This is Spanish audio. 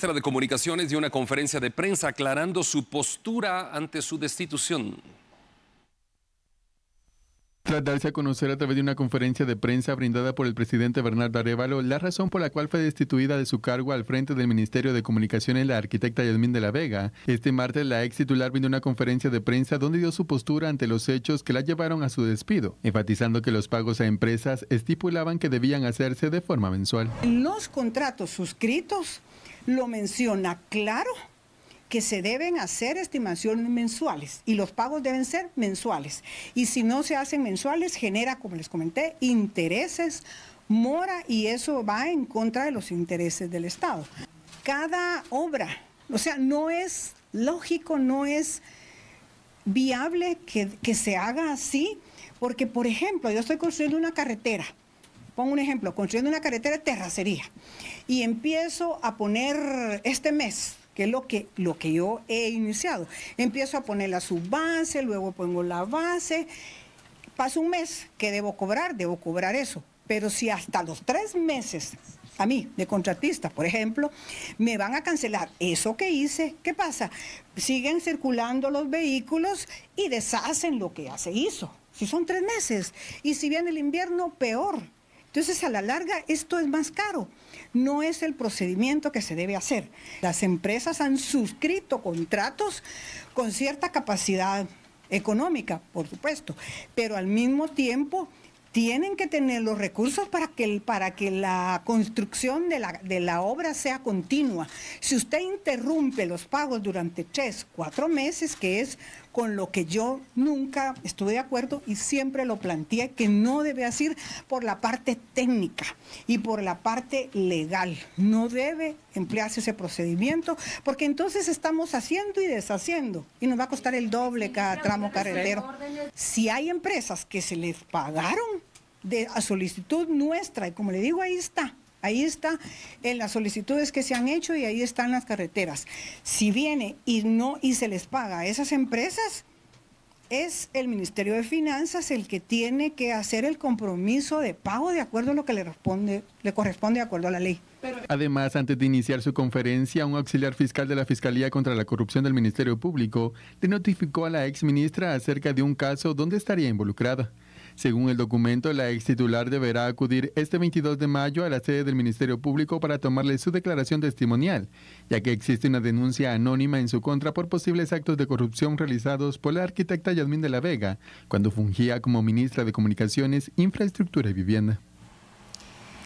ministra de Comunicaciones dio una conferencia de prensa aclarando su postura ante su destitución. Tras darse a conocer a través de una conferencia de prensa brindada por el presidente Bernardo Arevalo, la razón por la cual fue destituida de su cargo al frente del Ministerio de Comunicaciones la arquitecta Yasmín de la Vega, este martes la ex titular vino a una conferencia de prensa donde dio su postura ante los hechos que la llevaron a su despido, enfatizando que los pagos a empresas estipulaban que debían hacerse de forma mensual. Los contratos suscritos lo menciona claro que se deben hacer estimaciones mensuales y los pagos deben ser mensuales. Y si no se hacen mensuales, genera, como les comenté, intereses, mora y eso va en contra de los intereses del Estado. Cada obra, o sea, no es lógico, no es viable que, que se haga así, porque por ejemplo, yo estoy construyendo una carretera pongo un ejemplo, construyendo una carretera de terracería y empiezo a poner este mes que es lo que, lo que yo he iniciado. Empiezo a poner la base, luego pongo la base. Pasa un mes que debo cobrar, debo cobrar eso. Pero si hasta los tres meses a mí, de contratista, por ejemplo, me van a cancelar eso que hice, ¿qué pasa? Siguen circulando los vehículos y deshacen lo que ya se hizo. Si son tres meses. Y si viene el invierno, peor. Entonces, a la larga, esto es más caro. No es el procedimiento que se debe hacer. Las empresas han suscrito contratos con cierta capacidad económica, por supuesto, pero al mismo tiempo tienen que tener los recursos para que, para que la construcción de la, de la, obra sea continua. Si usted interrumpe los pagos durante tres, cuatro meses, que es con lo que yo nunca estuve de acuerdo y siempre lo planteé que no debe hacer por la parte técnica y por la parte legal. No debe emplearse ese procedimiento porque entonces estamos haciendo y deshaciendo y nos va a costar el doble cada tramo carretero. Si hay empresas que se les pagaron de, a solicitud nuestra y como le digo, ahí está, Ahí está en las solicitudes que se han hecho y ahí están las carreteras. Si viene y no y se les paga a esas empresas, es el Ministerio de Finanzas el que tiene que hacer el compromiso de pago de acuerdo a lo que le, le corresponde de acuerdo a la ley. Además, antes de iniciar su conferencia, un auxiliar fiscal de la Fiscalía contra la Corrupción del Ministerio Público le notificó a la ex ministra acerca de un caso donde estaría involucrada. Según el documento, la ex titular deberá acudir este 22 de mayo a la sede del Ministerio Público para tomarle su declaración testimonial, ya que existe una denuncia anónima en su contra por posibles actos de corrupción realizados por la arquitecta Yasmín de la Vega, cuando fungía como ministra de Comunicaciones, Infraestructura y Vivienda.